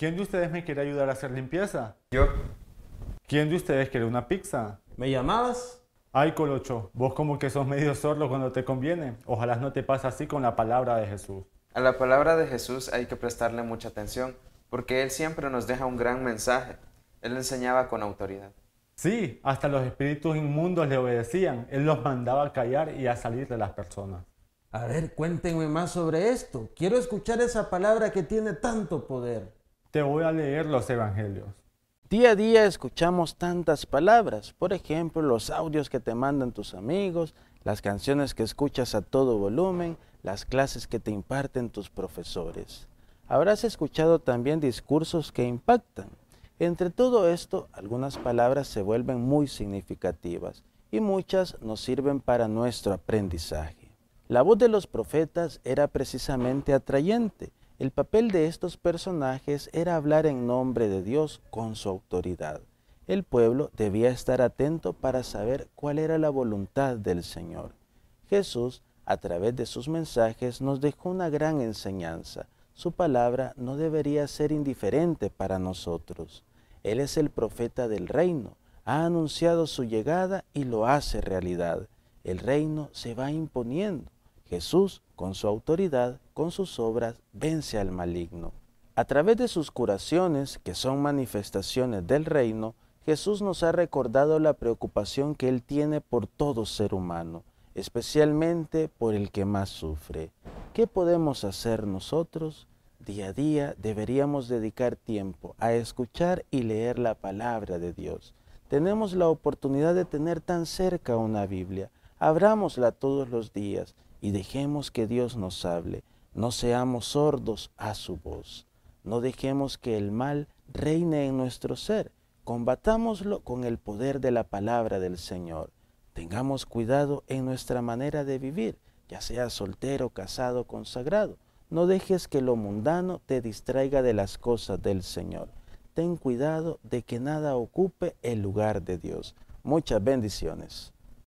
¿Quién de ustedes me quiere ayudar a hacer limpieza? Yo. ¿Quién de ustedes quiere una pizza? ¿Me llamabas? Ay, Colocho, vos como que sos medio sordo cuando te conviene. Ojalá no te pase así con la palabra de Jesús. A la palabra de Jesús hay que prestarle mucha atención, porque Él siempre nos deja un gran mensaje. Él enseñaba con autoridad. Sí, hasta los espíritus inmundos le obedecían. Él los mandaba a callar y a salir de las personas. A ver, cuéntenme más sobre esto. Quiero escuchar esa palabra que tiene tanto poder te voy a leer los evangelios. Día a día escuchamos tantas palabras, por ejemplo, los audios que te mandan tus amigos, las canciones que escuchas a todo volumen, las clases que te imparten tus profesores. Habrás escuchado también discursos que impactan. Entre todo esto, algunas palabras se vuelven muy significativas y muchas nos sirven para nuestro aprendizaje. La voz de los profetas era precisamente atrayente el papel de estos personajes era hablar en nombre de Dios con su autoridad. El pueblo debía estar atento para saber cuál era la voluntad del Señor. Jesús, a través de sus mensajes, nos dejó una gran enseñanza. Su palabra no debería ser indiferente para nosotros. Él es el profeta del reino, ha anunciado su llegada y lo hace realidad. El reino se va imponiendo Jesús, con su autoridad, con sus obras, vence al maligno. A través de sus curaciones, que son manifestaciones del reino, Jesús nos ha recordado la preocupación que Él tiene por todo ser humano, especialmente por el que más sufre. ¿Qué podemos hacer nosotros? Día a día deberíamos dedicar tiempo a escuchar y leer la palabra de Dios. Tenemos la oportunidad de tener tan cerca una Biblia. Abrámosla todos los días y dejemos que Dios nos hable. No seamos sordos a su voz. No dejemos que el mal reine en nuestro ser. Combatámoslo con el poder de la palabra del Señor. Tengamos cuidado en nuestra manera de vivir, ya sea soltero, casado, consagrado. No dejes que lo mundano te distraiga de las cosas del Señor. Ten cuidado de que nada ocupe el lugar de Dios. Muchas bendiciones.